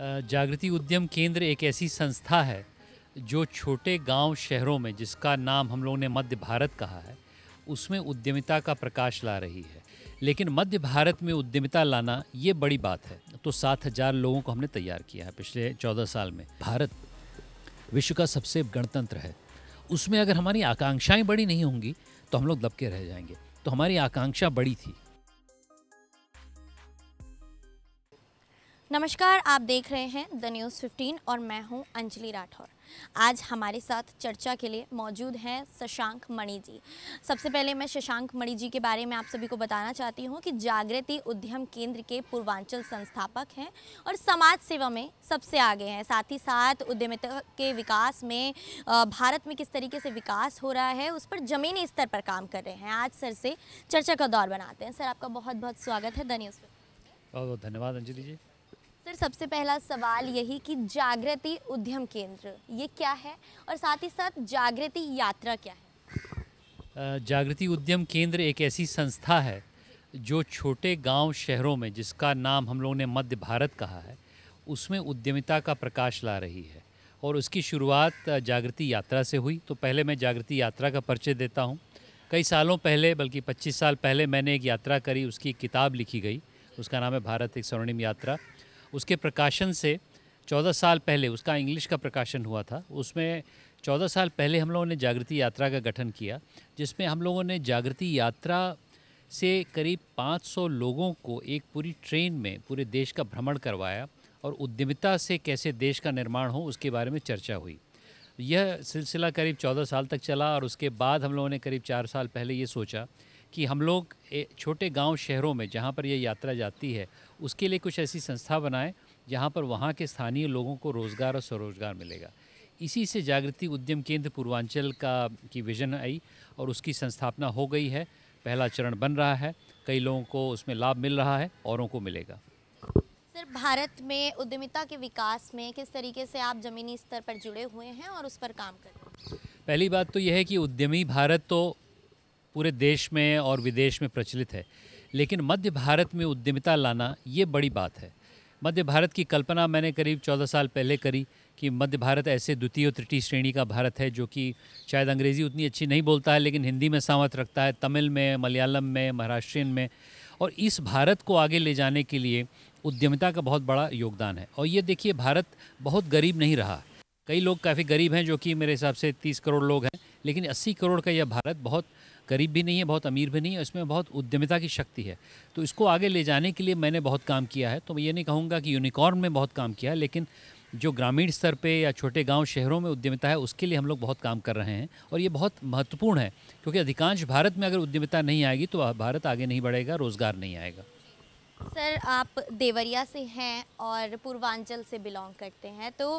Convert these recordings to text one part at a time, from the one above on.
जागृति उद्यम केंद्र एक ऐसी संस्था है जो छोटे गांव शहरों में जिसका नाम हम लोगों ने मध्य भारत कहा है उसमें उद्यमिता का प्रकाश ला रही है लेकिन मध्य भारत में उद्यमिता लाना ये बड़ी बात है तो सात हज़ार लोगों को हमने तैयार किया है पिछले चौदह साल में भारत विश्व का सबसे गणतंत्र है उसमें अगर हमारी आकांक्षाएं बड़ी नहीं होंगी तो हम लोग दबके रह जाएंगे तो हमारी आकांक्षा बड़ी थी नमस्कार आप देख रहे हैं द न्यूज़ 15 और मैं हूं अंजलि राठौर आज हमारे साथ चर्चा के लिए मौजूद हैं शशांक मणि जी सबसे पहले मैं शशांक मणि जी के बारे में आप सभी को बताना चाहती हूं कि जागृति उद्यम केंद्र के पूर्वांचल संस्थापक हैं और समाज सेवा में सबसे आगे हैं साथ ही साथ उद्यमिता के विकास में भारत में किस तरीके से विकास हो रहा है उस पर ज़मीनी स्तर पर काम कर रहे हैं आज सर से चर्चा का दौर बनाते हैं सर आपका बहुत बहुत स्वागत है द न्यूज़ बहुत बहुत धन्यवाद अंजलि जी सबसे पहला सवाल यही कि जागृति उद्यम केंद्र ये क्या है और साथ ही साथ जागृति यात्रा क्या है जागृति उद्यम केंद्र एक ऐसी संस्था है जो छोटे गांव शहरों में जिसका नाम हम लोगों ने मध्य भारत कहा है उसमें उद्यमिता का प्रकाश ला रही है और उसकी शुरुआत जागृति यात्रा से हुई तो पहले मैं जागृति यात्रा का परिचय देता हूँ कई सालों पहले बल्कि 25 साल पहले मैंने एक यात्रा करी उसकी किताब लिखी गई उसका नाम है भारत एक स्वर्णिम यात्रा उसके प्रकाशन से चौदह साल पहले उसका इंग्लिश का प्रकाशन हुआ था उसमें चौदह साल पहले हम लोगों ने जागृति यात्रा का गठन किया जिसमें हम लोगों ने जागृति यात्रा से करीब 500 लोगों को एक पूरी ट्रेन में पूरे देश का भ्रमण करवाया और उद्यमिता से कैसे देश का निर्माण हो उसके बारे में चर्चा हुई यह सिलसिला करीब 14 साल तक चला और उसके बाद हम लोगों ने करीब चार साल पहले ये सोचा कि हम लोग छोटे गांव शहरों में जहां पर यह यात्रा जाती है उसके लिए कुछ ऐसी संस्था बनाएं जहां पर वहां के स्थानीय लोगों को रोज़गार और स्वरोजगार मिलेगा इसी से जागृति उद्यम केंद्र पूर्वांचल का की विज़न आई और उसकी संस्थापना हो गई है पहला चरण बन रहा है कई लोगों को उसमें लाभ मिल रहा है औरों को मिलेगा सर भारत में उद्यमिता के विकास में किस तरीके से आप ज़मीनी स्तर पर जुड़े हुए हैं और उस पर काम कर रहे हैं पहली बात तो यह है कि उद्यमी भारत तो पूरे देश में और विदेश में प्रचलित है लेकिन मध्य भारत में उद्यमिता लाना ये बड़ी बात है मध्य भारत की कल्पना मैंने करीब चौदह साल पहले करी कि मध्य भारत ऐसे द्वितीय तृतीय श्रेणी का भारत है जो कि शायद अंग्रेज़ी उतनी अच्छी नहीं बोलता है लेकिन हिंदी में सामत रखता है तमिल में मलयालम में महाराष्ट्रियन में और इस भारत को आगे ले जाने के लिए उद्यमिता का बहुत बड़ा योगदान है और ये देखिए भारत बहुत गरीब नहीं रहा कई लोग काफ़ी गरीब हैं जो कि मेरे हिसाब से तीस करोड़ लोग हैं लेकिन अस्सी करोड़ का यह भारत बहुत गरीब भी नहीं है बहुत अमीर भी नहीं है इसमें बहुत उद्यमिता की शक्ति है तो इसको आगे ले जाने के लिए मैंने बहुत काम किया है तो मैं ये नहीं कहूँगा कि यूनिकॉर्न में बहुत काम किया है लेकिन जो ग्रामीण स्तर पे या छोटे गांव शहरों में उद्यमिता है उसके लिए हम लोग बहुत काम कर रहे हैं और ये बहुत महत्वपूर्ण है क्योंकि अधिकांश भारत में अगर उद्यमिता नहीं आएगी तो भारत आगे नहीं बढ़ेगा रोज़गार नहीं आएगा सर आप देवरिया से हैं और पूर्वांचल से बिलोंग करते हैं तो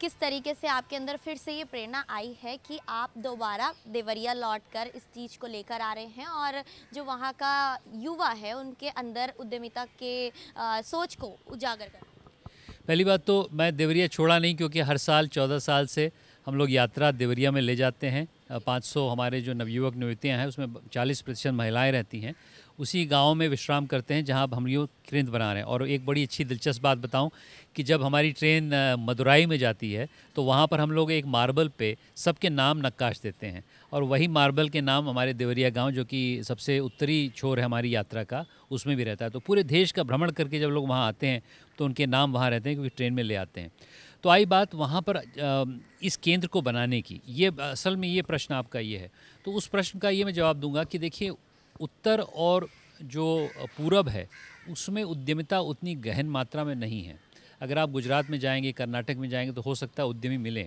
किस तरीके से आपके अंदर फिर से ये प्रेरणा आई है कि आप दोबारा देवरिया लौट कर इस चीज़ को लेकर आ रहे हैं और जो वहाँ का युवा है उनके अंदर उद्यमिता के आ, सोच को उजागर कर पहली बात तो मैं देवरिया छोड़ा नहीं क्योंकि हर साल चौदह साल से हम लोग यात्रा देवरिया में ले जाते हैं 500 हमारे जो नवयुवक नियुक्तियाँ हैं उसमें 40 प्रतिशत महिलाएँ रहती हैं उसी गांव में विश्राम करते हैं जहां हम लोग केंद्र बना रहे हैं और एक बड़ी अच्छी दिलचस्प बात बताऊं कि जब हमारी ट्रेन मदुराई में जाती है तो वहां पर हम लोग एक मार्बल पे सबके नाम नक्काश देते हैं और वही मार्बल के नाम हमारे देवरिया गाँव जो कि सबसे उत्तरी छोर है हमारी यात्रा का उसमें भी रहता है तो पूरे देश का भ्रमण करके जब लोग वहाँ आते हैं तो उनके नाम वहाँ रहते हैं क्योंकि ट्रेन में ले आते हैं तो आई बात वहाँ पर इस केंद्र को बनाने की ये असल में ये प्रश्न आपका ये है तो उस प्रश्न का ये मैं जवाब दूंगा कि देखिए उत्तर और जो पूरब है उसमें उद्यमिता उतनी गहन मात्रा में नहीं है अगर आप गुजरात में जाएंगे कर्नाटक में जाएंगे तो हो सकता है उद्यमी मिलें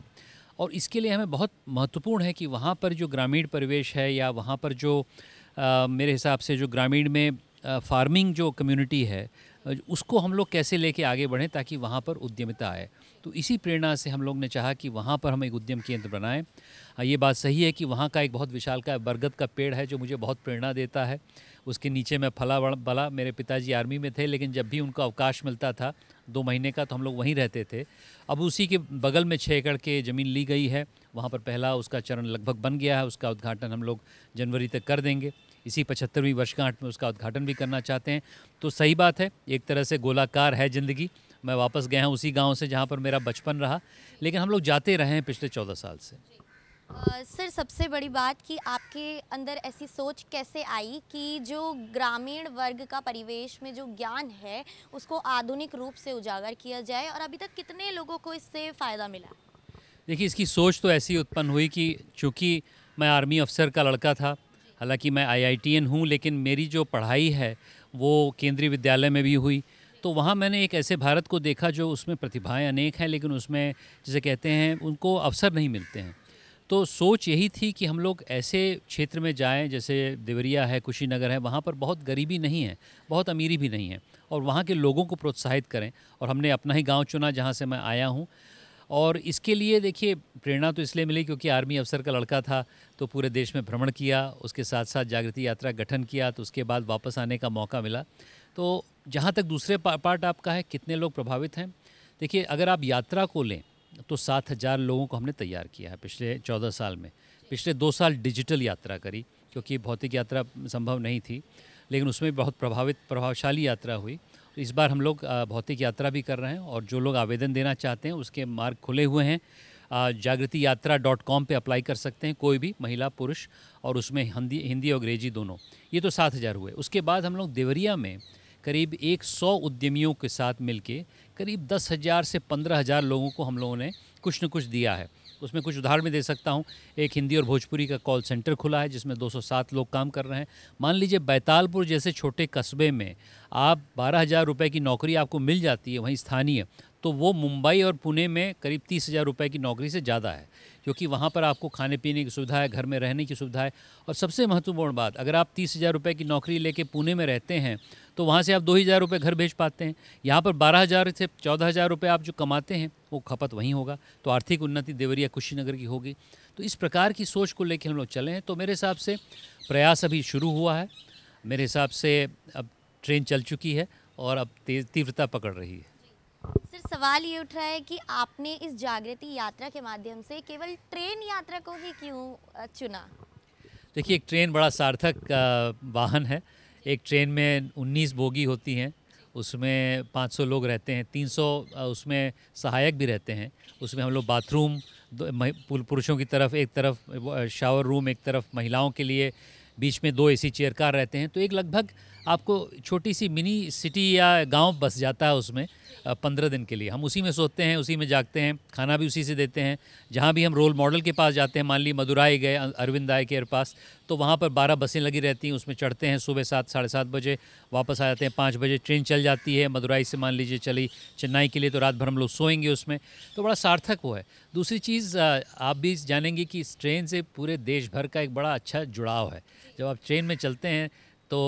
और इसके लिए हमें बहुत महत्वपूर्ण है कि वहाँ पर जो ग्रामीण परिवेश है या वहाँ पर जो आ, मेरे हिसाब से जो ग्रामीण में आ, फार्मिंग जो कम्युनिटी है उसको हम लोग कैसे लेके आगे बढ़ें ताकि वहाँ पर उद्यमिता आए तो इसी प्रेरणा से हम लोग ने चाहा कि वहाँ पर हम एक उद्यम केंद्र बनाएं हाँ, ये बात सही है कि वहाँ का एक बहुत विशाल का बरगद का पेड़ है जो मुझे बहुत प्रेरणा देता है उसके नीचे मैं फला बला मेरे पिताजी आर्मी में थे लेकिन जब भी उनका अवकाश मिलता था दो महीने का तो हम लोग वहीं रहते थे अब उसी के बगल में छः एकड़ के ज़मीन ली गई है वहाँ पर पहला उसका चरण लगभग बन गया है उसका उद्घाटन हम लोग जनवरी तक कर देंगे इसी पचहत्तरवीं वर्षगांठ में उसका उद्घाटन भी करना चाहते हैं तो सही बात है एक तरह से गोलाकार है ज़िंदगी मैं वापस गया हूँ उसी गाँव से जहाँ पर मेरा बचपन रहा लेकिन हम लोग जाते रहे हैं पिछले चौदह साल से आ, सर सबसे बड़ी बात कि आपके अंदर ऐसी सोच कैसे आई कि जो ग्रामीण वर्ग का परिवेश में जो ज्ञान है उसको आधुनिक रूप से उजागर किया जाए और अभी तक कितने लोगों को इससे फ़ायदा मिला देखिए इसकी सोच तो ऐसी उत्पन्न हुई कि चूँकि मैं आर्मी अफसर का लड़का था हालांकि मैं आई आई हूँ लेकिन मेरी जो पढ़ाई है वो केंद्रीय विद्यालय में भी हुई तो वहाँ मैंने एक ऐसे भारत को देखा जो उसमें प्रतिभाएं अनेक हैं लेकिन उसमें जिसे कहते हैं उनको अवसर नहीं मिलते हैं तो सोच यही थी कि हम लोग ऐसे क्षेत्र में जाएं जैसे देवरिया है कुशीनगर है वहाँ पर बहुत गरीबी नहीं है बहुत अमीरी भी नहीं है और वहाँ के लोगों को प्रोत्साहित करें और हमने अपना ही गाँव चुना जहाँ से मैं आया हूँ और इसके लिए देखिए प्रेरणा तो इसलिए मिली क्योंकि आर्मी अफसर का लड़का था तो पूरे देश में भ्रमण किया उसके साथ साथ जागृति यात्रा गठन किया तो उसके बाद वापस आने का मौका मिला तो जहाँ तक दूसरे पार्ट आपका है कितने लोग प्रभावित हैं देखिए अगर आप यात्रा को लें तो सात हज़ार लोगों को हमने तैयार किया है पिछले चौदह साल में पिछले दो साल डिजिटल यात्रा करी क्योंकि भौतिक यात्रा संभव नहीं थी लेकिन उसमें बहुत प्रभावित प्रभावशाली यात्रा हुई इस बार हम लोग भौतिक यात्रा भी कर रहे हैं और जो लोग आवेदन देना चाहते हैं उसके मार्ग खुले हुए हैं जागृति यात्रा डॉट कॉम पर अप्लाई कर सकते हैं कोई भी महिला पुरुष और उसमें हिंदी हिंदी और अंग्रेजी दोनों ये तो सात हज़ार हुए उसके बाद हम लोग देवरिया में करीब 100 उद्यमियों के साथ मिलके करीब दस हज़ार से पंद्रह हज़ार लोगों को हम लोगों ने कुछ न कुछ दिया है उसमें कुछ उदाहरण में दे सकता हूँ एक हिंदी और भोजपुरी का कॉल सेंटर खुला है जिसमें 207 लोग काम कर रहे हैं मान लीजिए बैतालपुर जैसे छोटे कस्बे में आप बारह हज़ार रुपये की नौकरी आपको मिल जाती है वहीं स्थानीय तो वो मुंबई और पुणे में करीब तीस हज़ार रुपये की नौकरी से ज़्यादा है क्योंकि वहाँ पर आपको खाने पीने की सुविधा है घर में रहने की सुविधा है और सबसे महत्वपूर्ण बात अगर आप तीस हज़ार रुपये की नौकरी लेके पुणे में रहते हैं तो वहाँ से आप दो हज़ार रुपये घर भेज पाते हैं यहाँ पर बारह हज़ार से चौदह हज़ार रुपये आप जो कमाते हैं वो खपत वहीं होगा तो आर्थिक उन्नति देवरिया कुशीनगर की होगी तो इस प्रकार की सोच को लेकर हम लोग चले हैं तो मेरे हिसाब से प्रयास अभी शुरू हुआ है मेरे हिसाब से अब ट्रेन चल चुकी है और अब तीव्रता पकड़ रही है सर सवाल ये उठ रहा है कि आपने इस जागृति यात्रा के माध्यम से केवल ट्रेन यात्रा को ही क्यों चुना देखिए एक ट्रेन बड़ा सार्थक वाहन है एक ट्रेन में 19 बोगी होती हैं उसमें 500 लोग रहते हैं 300 उसमें सहायक भी रहते हैं उसमें हम लोग बाथरूम पुरुषों की तरफ एक तरफ शावर रूम एक तरफ महिलाओं के लिए बीच में दो ए सी चेयरकार रहते हैं तो एक लगभग आपको छोटी सी मिनी सिटी या गांव बस जाता है उसमें पंद्रह दिन के लिए हम उसी में सोते हैं उसी में जागते हैं खाना भी उसी से देते हैं जहाँ भी हम रोल मॉडल के पास जाते हैं मान ली मदुराई गए अरविंद आय के पास तो वहाँ पर बारह बसें लगी रहती हैं उसमें चढ़ते हैं सुबह सात साढ़े सात बजे वापस आ जाते हैं पाँच बजे ट्रेन चल जाती है मदुराई से मान लीजिए चली चेन्नई के लिए तो रात भर हम लोग सोएंगे उसमें तो बड़ा सार्थक वो है दूसरी चीज़ आप भी जानेंगे कि इस ट्रेन से पूरे देश भर का एक बड़ा अच्छा जुड़ाव है जब आप ट्रेन में चलते हैं तो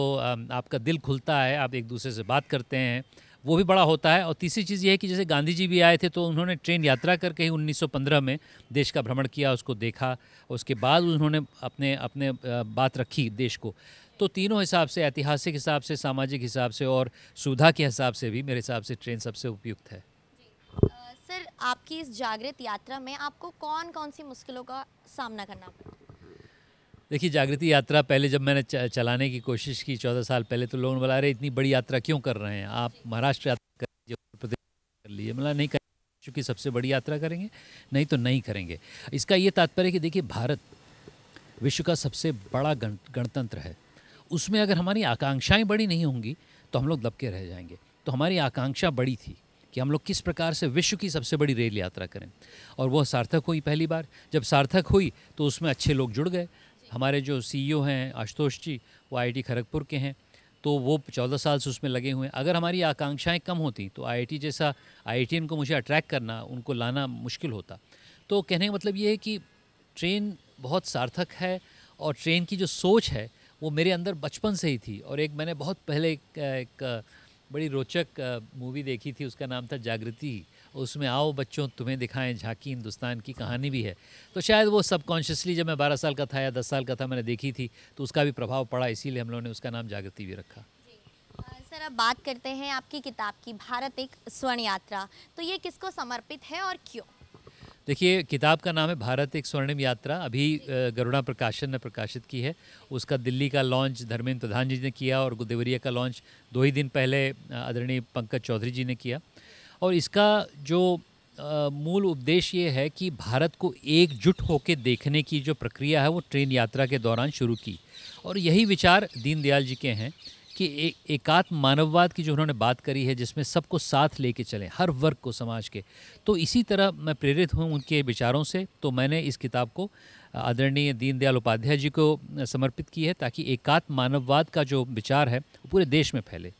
आपका दिल खुलता है आप एक दूसरे से बात करते हैं वो भी बड़ा होता है और तीसरी चीज़ ये है कि जैसे गांधी जी भी आए थे तो उन्होंने ट्रेन यात्रा करके ही 1915 में देश का भ्रमण किया उसको देखा उसके बाद उन्होंने अपने अपने बात रखी देश को तो तीनों हिसाब से ऐतिहासिक हिसाब से सामाजिक हिसाब से और सुविधा के हिसाब से भी मेरे हिसाब से ट्रेन सबसे उपयुक्त है सर आपकी इस जागृत यात्रा में आपको कौन कौन सी मुश्किलों का सामना करना पड़ा देखिए जागृति यात्रा पहले जब मैंने चलाने की कोशिश की चौदह साल पहले तो लोगों ने बोला अरे इतनी बड़ी यात्रा क्यों कर रहे हैं आप महाराष्ट्र यात्रा कर लीजिए उत्तर प्रदेश कर लीजिए मतलब नहीं कर चूँकि सबसे बड़ी यात्रा करेंगे नहीं तो नहीं करेंगे इसका ये तात्पर्य कि देखिए भारत विश्व का सबसे बड़ा गण गणतंत्र है उसमें अगर हमारी आकांक्षाएँ बड़ी नहीं होंगी तो हम लोग दबके रह जाएंगे तो हमारी आकांक्षा बड़ी थी कि हम लोग किस प्रकार से विश्व की सबसे बड़ी रेल यात्रा करें और वह सार्थक हुई पहली बार जब सार्थक हुई तो उसमें अच्छे लोग जुड़ गए हमारे जो सीईओ e हैं आशुतोष जी वो आईआईटी खड़गपुर के हैं तो वो चौदह साल से उसमें लगे हुए हैं अगर हमारी आकांक्षाएं कम होती तो आईआईटी जैसा आई को मुझे अट्रैक्ट करना उनको लाना मुश्किल होता तो कहने का मतलब ये है कि ट्रेन बहुत सार्थक है और ट्रेन की जो सोच है वो मेरे अंदर बचपन से ही थी और एक मैंने बहुत पहले एक, एक बड़ी रोचक मूवी देखी थी उसका नाम था जागृति उसमें आओ बच्चों तुम्हें दिखाएं झांकी हिंदुस्तान की कहानी भी है तो शायद वो सबकॉन्शियसली जब मैं बारह साल का था या दस साल का था मैंने देखी थी तो उसका भी प्रभाव पड़ा इसीलिए हम लोगों ने उसका नाम जागृति भी रखा सर अब बात करते हैं आपकी किताब की भारत एक स्वर्ण यात्रा तो ये किसको समर्पित है और क्यों देखिए किताब का नाम है भारत एक स्वर्णिम यात्रा अभी गरुणा प्रकाशन ने प्रकाशित की है उसका दिल्ली का लॉन्च धर्मेंद्र प्रधान जी ने किया और गुदेवरिया का लॉन्च दो ही दिन पहले आदरणीय पंकज चौधरी जी ने किया और इसका जो मूल उद्देश्य ये है कि भारत को एकजुट होकर देखने की जो प्रक्रिया है वो ट्रेन यात्रा के दौरान शुरू की और यही विचार दीनदयाल जी के हैं कि ए, एकात्म मानववाद की जो उन्होंने बात करी है जिसमें सबको साथ लेके चलें हर वर्ग को समाज के तो इसी तरह मैं प्रेरित हूँ उनके विचारों से तो मैंने इस किताब को आदरणीय दीनदयाल उपाध्याय जी को समर्पित की है ताकि एकात्म मानववाद का जो विचार है वो पूरे देश में फैले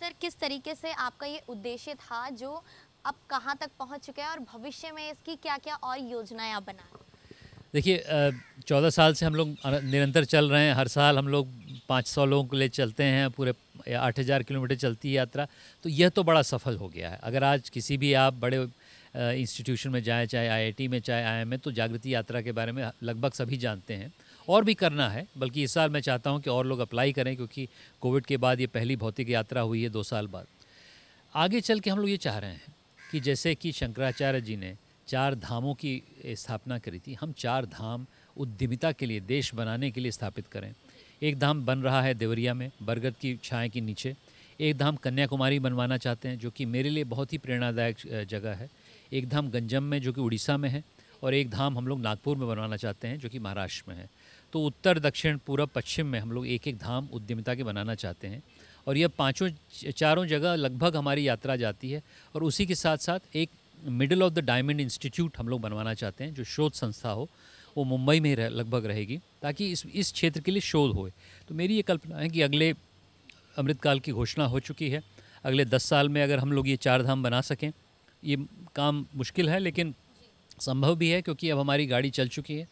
सर किस तरीके से आपका ये उद्देश्य था जो अब कहाँ तक पहुँच चुका है और भविष्य में इसकी क्या क्या और योजनाएँ आप बना देखिए चौदह साल से हम लोग निरंतर चल रहे हैं हर साल हम लोग पाँच सौ लोगों के लिए चलते हैं पूरे आठ हज़ार किलोमीटर चलती है यात्रा तो यह तो बड़ा सफल हो गया है अगर आज किसी भी आप बड़े इंस्टीट्यूशन में जाएँ चाहे आईआईटी में चाहे आईएम में तो जागृति यात्रा के बारे में लगभग सभी जानते हैं और भी करना है बल्कि इस साल मैं चाहता हूँ कि और लोग अप्लाई करें क्योंकि कोविड के बाद ये पहली भौतिक यात्रा हुई है दो साल बाद आगे चल के हम लोग ये चाह रहे हैं कि जैसे कि शंकराचार्य जी ने चार धामों की स्थापना करी थी हम चार धाम उद्यमिता के लिए देश बनाने के लिए स्थापित करें एक धाम बन रहा है देवरिया में बरगद की छाएँ के नीचे एक धाम कन्याकुमारी बनवाना चाहते हैं जो कि मेरे लिए बहुत ही प्रेरणादायक जगह है एक धाम गंजम में जो कि उड़ीसा में है और एक धाम हम लोग नागपुर में बनवाना चाहते हैं जो कि महाराष्ट्र में है तो उत्तर दक्षिण पूर्व पश्चिम में हम लोग एक एक धाम उद्यमिता के बनाना चाहते हैं और यह पाँचों चारों जगह लगभग हमारी यात्रा जाती है और उसी के साथ साथ एक middle of the diamond institute हम लोग बनवाना चाहते हैं जो शोध संस्था हो वो मुंबई में रह, लगभग रहेगी ताकि इस इस क्षेत्र के लिए शोध होए तो मेरी ये कल्पना है कि अगले अमृतकाल की घोषणा हो चुकी है अगले दस साल में अगर हम लोग ये चार धाम बना सकें ये काम मुश्किल है लेकिन संभव भी है क्योंकि अब हमारी गाड़ी चल चुकी है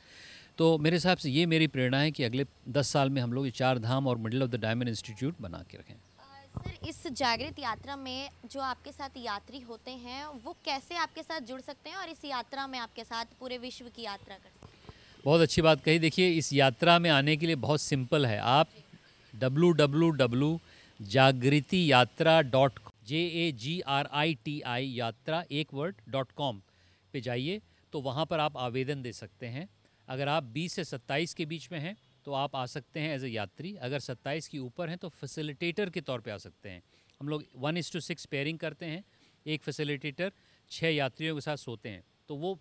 तो मेरे हिसाब से ये मेरी प्रेरणा है कि अगले दस साल में हम लोग ये चार धाम और middle of the diamond institute बना के रखें सर इस जागृत यात्रा में जो आपके साथ यात्री होते हैं वो कैसे आपके साथ जुड़ सकते हैं और इस यात्रा में आपके साथ पूरे विश्व की यात्रा कर सकते हैं बहुत अच्छी बात कही देखिए इस यात्रा में आने के लिए बहुत सिंपल है आप W W W Jagriti Yatra dot J A G R I T I Yatra एक वर्ड डॉट कॉम पर जाइए तो वहाँ पर आप आवेदन दे सकते हैं अगर आप 20 से 27 के बीच में हैं तो आप आ सकते हैं एज ए यात्री अगर 27 के ऊपर हैं तो फैसिलिटेटर के तौर पे आ सकते हैं हम लोग वन इस टू सिक्स पेयरिंग करते हैं एक फैसिलिटेटर छः यात्रियों के साथ सोते हैं तो वो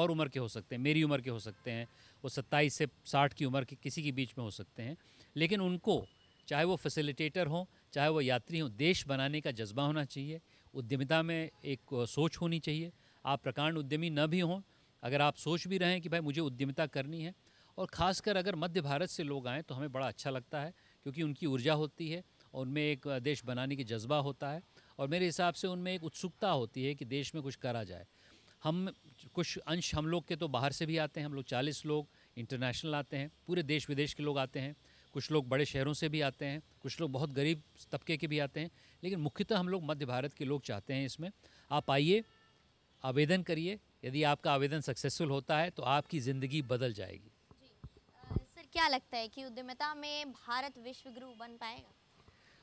और उम्र के हो सकते हैं मेरी उम्र के हो सकते हैं वो सत्ताईस से साठ की उम्र के किसी के बीच में हो सकते हैं लेकिन उनको चाहे वो फैसिलिटेटर हों चाहे वो यात्री हों देश बनाने का जज्बा होना चाहिए उद्यमिता में एक सोच होनी चाहिए आप प्रकांड उद्यमी न भी हों अगर आप सोच भी रहे हैं कि भाई मुझे उद्यमिता करनी है और ख़ासकर अगर मध्य भारत से लोग आएँ तो हमें बड़ा अच्छा लगता है क्योंकि उनकी ऊर्जा होती है और उनमें एक देश बनाने की जज्बा होता है और मेरे हिसाब से उनमें एक उत्सुकता होती है कि देश में कुछ करा जाए हम कुछ अंश हम लोग के तो बाहर से भी आते हैं हम लोग चालीस लोग इंटरनेशनल आते हैं पूरे देश विदेश के लोग आते हैं कुछ लोग बड़े शहरों से भी आते हैं कुछ लोग बहुत गरीब तबके के भी आते हैं लेकिन मुख्यतः हम लोग मध्य भारत के लोग चाहते हैं इसमें आप आइए आवेदन करिए यदि आपका आवेदन सक्सेसफुल होता है तो आपकी ज़िंदगी बदल जाएगी क्या लगता है कि उद्यमिता में भारत विश्व गुरु बन पाएगा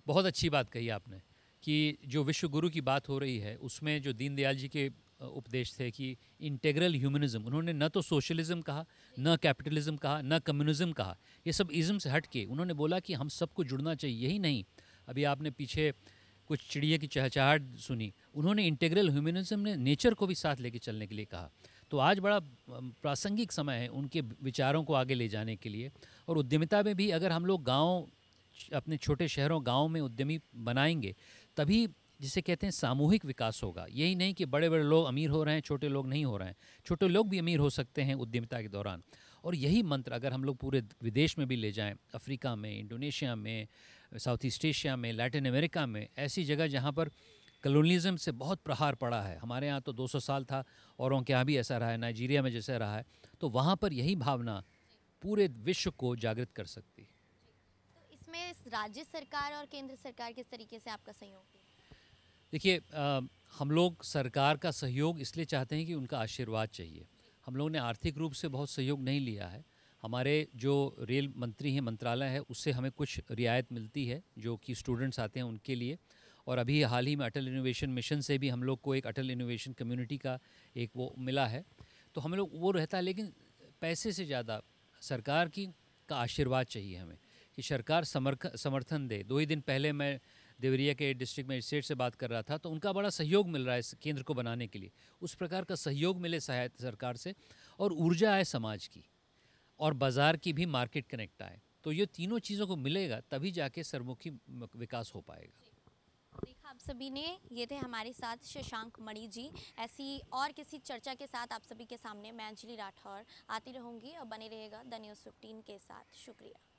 बहुत अच्छी बात कही आपने कि जो विश्व गुरु की बात हो रही है उसमें जो दीनदयाल जी के उपदेश थे कि इंटेग्रल ह्यूमनिज्म उन्होंने न तो सोशलिज्म कहा न कैपिटलिज्म कहा न कम्युनिज्म कहा ये सब इज़म से हट के उन्होंने बोला कि हम सबको जुड़ना चाहिए यही नहीं अभी आपने पीछे कुछ चिड़िया की चहचहाट सुनी उन्होंने इंटेग्रल ह्यूमनिज्म ने नेचर को भी साथ लेके चलने के लिए कहा तो आज बड़ा प्रासंगिक समय है उनके विचारों को आगे ले जाने के लिए और उद्यमिता में भी अगर हम लोग गाँव अपने छोटे शहरों गाँव में उद्यमी बनाएंगे तभी जिसे कहते हैं सामूहिक विकास होगा यही नहीं कि बड़े बड़े लोग अमीर हो रहे हैं छोटे लोग नहीं हो रहे हैं छोटे लोग भी अमीर हो सकते हैं उद्यमिता के दौरान और यही मंत्र अगर हम लोग पूरे विदेश में भी ले जाएं अफ्रीका में इंडोनेशिया में साउथ ईस्ट एशिया में लैटिन अमेरिका में ऐसी जगह जहाँ पर कलोनीज़म से बहुत प्रहार पड़ा है हमारे यहाँ तो 200 साल था औरों के यहाँ भी ऐसा रहा है नाइजीरिया में जैसा रहा है तो वहाँ पर यही भावना पूरे विश्व को जागृत कर सकती है तो इसमें राज्य सरकार और केंद्र सरकार किस तरीके से आपका सहयोग देखिए हम लोग सरकार का सहयोग इसलिए चाहते हैं कि उनका आशीर्वाद चाहिए हम लोगों ने आर्थिक रूप से बहुत सहयोग नहीं लिया है हमारे जो रेल मंत्री हैं मंत्रालय है उससे हमें कुछ रियायत मिलती है जो कि स्टूडेंट्स आते हैं उनके लिए और अभी हाल ही में अटल इनोवेशन मिशन से भी हम लोग को एक अटल इनोवेशन कम्युनिटी का एक वो मिला है तो हम लोग वो रहता है लेकिन पैसे से ज़्यादा सरकार की का आशीर्वाद चाहिए हमें कि सरकार समर्थ समर्थन दे दो ही दिन पहले मैं देवरिया के डिस्ट्रिक्ट मजिस्ट्रेट से बात कर रहा था तो उनका बड़ा सहयोग मिल रहा है इस केंद्र को बनाने के लिए उस प्रकार का सहयोग मिले सहायता सरकार से और ऊर्जा आए समाज की और बाज़ार की भी मार्केट कनेक्ट आए तो ये तीनों चीज़ों को मिलेगा तभी जाके सर्वमुखी विकास हो पाएगा देखा आप सभी ने ये थे हमारे साथ शशांक मणि जी ऐसी और किसी चर्चा के साथ आप सभी के सामने मैं अंजलि राठौर आती रहूँगी और बने रहेगा द न्यूज़ फिफ्टीन के साथ शुक्रिया